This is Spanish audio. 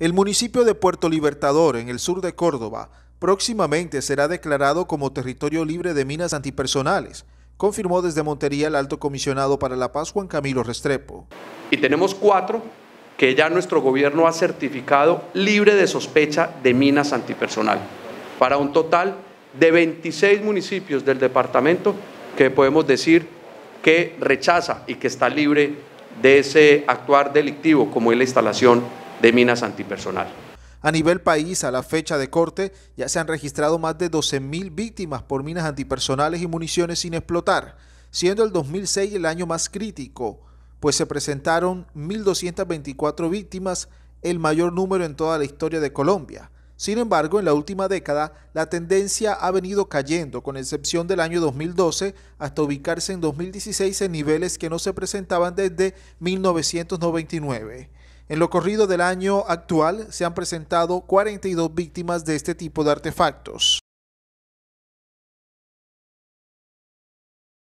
El municipio de Puerto Libertador, en el sur de Córdoba, próximamente será declarado como territorio libre de minas antipersonales, confirmó desde Montería el alto comisionado para la paz Juan Camilo Restrepo. Y tenemos cuatro que ya nuestro gobierno ha certificado libre de sospecha de minas antipersonal, para un total de 26 municipios del departamento que podemos decir que rechaza y que está libre de ese actuar delictivo como es la instalación de minas antipersonal. A nivel país, a la fecha de corte, ya se han registrado más de 12.000 víctimas por minas antipersonales y municiones sin explotar, siendo el 2006 el año más crítico, pues se presentaron 1.224 víctimas, el mayor número en toda la historia de Colombia. Sin embargo, en la última década, la tendencia ha venido cayendo, con excepción del año 2012, hasta ubicarse en 2016 en niveles que no se presentaban desde 1999. En lo corrido del año actual se han presentado 42 víctimas de este tipo de artefactos.